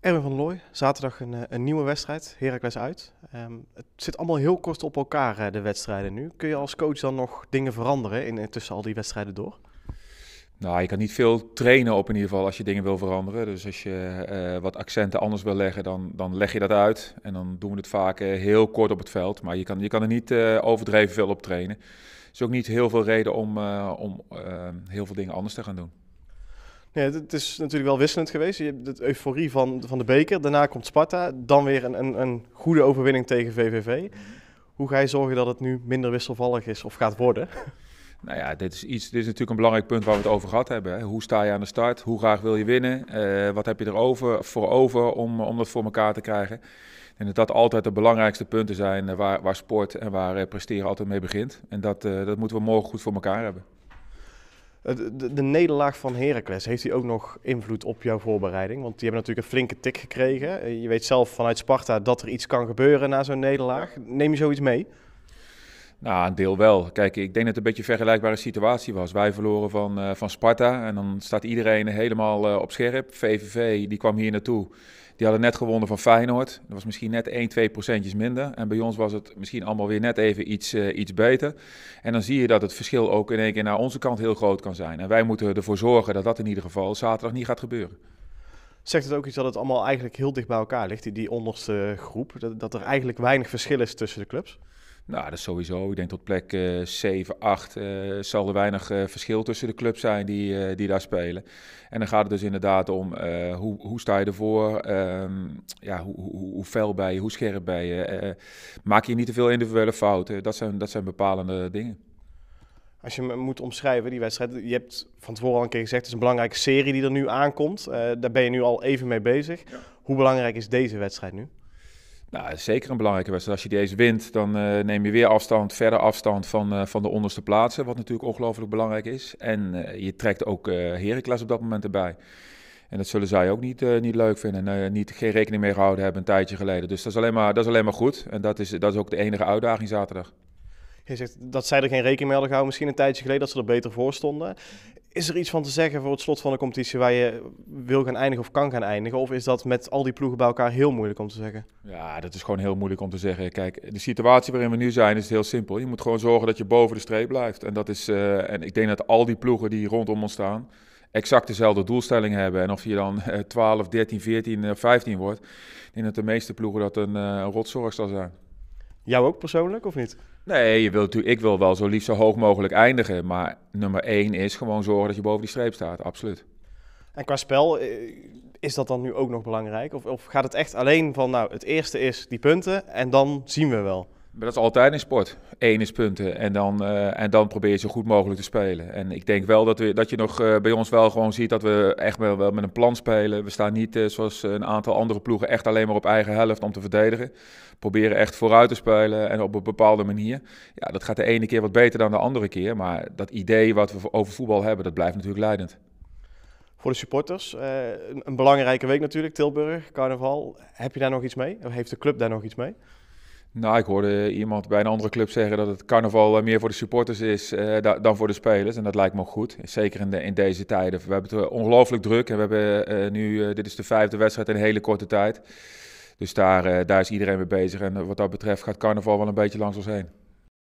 Erwin van Looy, zaterdag een, eh, een, nieuwe wedstrijd, Heracles uit. Ehm, het zit allemaal heel kort op elkaar, eh, de wedstrijden nu. Kun je als coach dan nog dingen veranderen in, eh, tussen al die wedstrijden door? Nou, je kan niet veel trainen op in ieder geval als je dingen wil veranderen. Dus als je wat accenten anders wil leggen, dan, dan leg je dat uit. En dan doen we het vaak heel kort op het veld. Maar je kan, je kan er niet overdreven veel op trainen. Er is ook niet heel veel reden om, om heel veel dingen anders te gaan doen. Ja, het is natuurlijk wel wisselend geweest. Je hebt de euforie van, van de beker. Daarna komt Sparta. Dan weer een, een, een goede overwinning tegen VVV. Mhm. Hoe ga je zorgen dat het nu minder wisselvallig is of gaat worden? Nou ja, dit is, iets, dit is natuurlijk een belangrijk punt waar we het over gehad hebben. Hè. Hoe sta je aan de start? Hoe graag wil je winnen? Eh, wat heb je er over, voor over om, om dat voor elkaar te krijgen? En dat dat altijd de belangrijkste punten zijn eh, waar, waar sport en waar eh, presteren altijd mee begint. En dat, dat moeten we morgen goed voor elkaar hebben. Eh, de, nederlaag van Heracles, heeft die ook nog invloed op jouw voorbereiding? Want die hebben natuurlijk een flinke tik gekregen. Eh, je weet zelf vanuit Sparta dat er iets kan gebeuren na zo'n nederlaag. Neem je zoiets mee? Nou, een deel wel. Kijk, ik denk dat het een beetje een vergelijkbare situatie was. Wij verloren van, eh, van Sparta en dan staat iedereen helemaal eh, op scherp. VVV, die kwam hier naartoe. Die hadden net gewonnen van Feyenoord. Dat was misschien net 1, 2 procentjes minder. En bij ons was het misschien allemaal weer net even iets, eh, iets beter. En dan zie je dat het verschil ook in één keer naar onze kant heel groot kan zijn. En wij moeten ervoor zorgen dat dat in ieder geval zaterdag niet gaat gebeuren. Zegt het ook iets dat het allemaal eigenlijk heel dicht bij elkaar ligt, die, onderste groep? dat er eigenlijk weinig verschil is tussen de clubs? Nou, dat is sowieso. Ik denk tot plek 7, eh, 8 eh, zal er weinig eh, verschil tussen de clubs zijn die, die daar spelen. En dan gaat het dus inderdaad om hoe, hoe sta je ervoor? Ehm, ja, hoe, hoe, hoe fel ben je? Hoe scherp ben je? maak je niet te veel individuele fouten? Dat zijn, dat zijn bepalende dingen. Als je moet omschrijven, die wedstrijd. Je hebt van tevoren al een keer gezegd, het is een belangrijke serie die er nu aankomt. daar ben je nu al even mee bezig. Hoe belangrijk is deze wedstrijd nu? Nou, zeker een belangrijke wedstrijd. Als je deze wint, dan eh, neem je weer afstand, verder afstand van, eh, van de onderste plaatsen. Wat natuurlijk ongelooflijk belangrijk is. En eh, je trekt ook Heracles op dat moment erbij. En dat zullen zij ook niet, niet leuk vinden. En niet, geen rekening mee gehouden hebben een tijdje geleden. Dus dat is alleen maar, dat is alleen maar goed. En dat is, dat is ook de enige uitdaging zaterdag. Je zegt dat zij er geen rekening mee hadden gehouden, misschien een tijdje geleden, dat ze er beter voor stonden. Is er iets van te zeggen voor het slot van de competitie waar je wil gaan eindigen of kan gaan eindigen? Of is dat met al die ploegen bij elkaar heel moeilijk om te zeggen? Ja, dat is gewoon heel moeilijk om te zeggen. Kijk, de situatie waarin we nu zijn is heel simpel. Je moet gewoon zorgen dat je boven de streep blijft. En, dat is, eh, en ik denk dat al die ploegen die rondom ons staan exact dezelfde doelstelling hebben. En of je dan 12, 13, 14, 15 wordt, ik denk dat de meeste ploegen dat een, eh, een rotzorg zal zijn. Jou ook persoonlijk of niet? Nee, je wilt, ik wil wel zo liefst zo hoog mogelijk eindigen. Maar nummer één is gewoon zorgen dat je boven die streep staat, absoluut. En qua spel, eh, is dat dan nu ook nog belangrijk? Of, of gaat het echt alleen van, nou, het eerste is die punten en dan zien we wel? Maar dat is altijd in sport. Eén is punten en dan, eh, en dan probeer je zo goed mogelijk te spelen. En ik denk wel dat, we, dat je nog eh, bij ons wel gewoon ziet dat we echt wel, wel met een plan spelen. We staan niet eh, zoals een aantal andere ploegen echt alleen maar op eigen helft om te verdedigen. Proberen echt vooruit te spelen en op een bepaalde manier. Ja, dat gaat de ene keer wat beter dan de andere keer. Maar dat idee wat we over voetbal hebben, dat blijft natuurlijk leidend. Voor de supporters, een belangrijke week natuurlijk, Tilburg, carnaval. Heb je daar nog iets mee? Heeft de club daar nog iets mee? Nou, ik hoorde iemand bij een andere club zeggen dat het carnaval eh, meer voor de supporters is eh, dan voor de spelers. En dat lijkt me ook goed. Zeker in, de, in deze tijden. We hebben het eh, ongelooflijk druk. En we hebben nu, dit is de vijfde wedstrijd in een hele korte tijd. Dus daar, daar is iedereen mee bezig. En wat dat betreft gaat carnaval wel een beetje langs ons heen.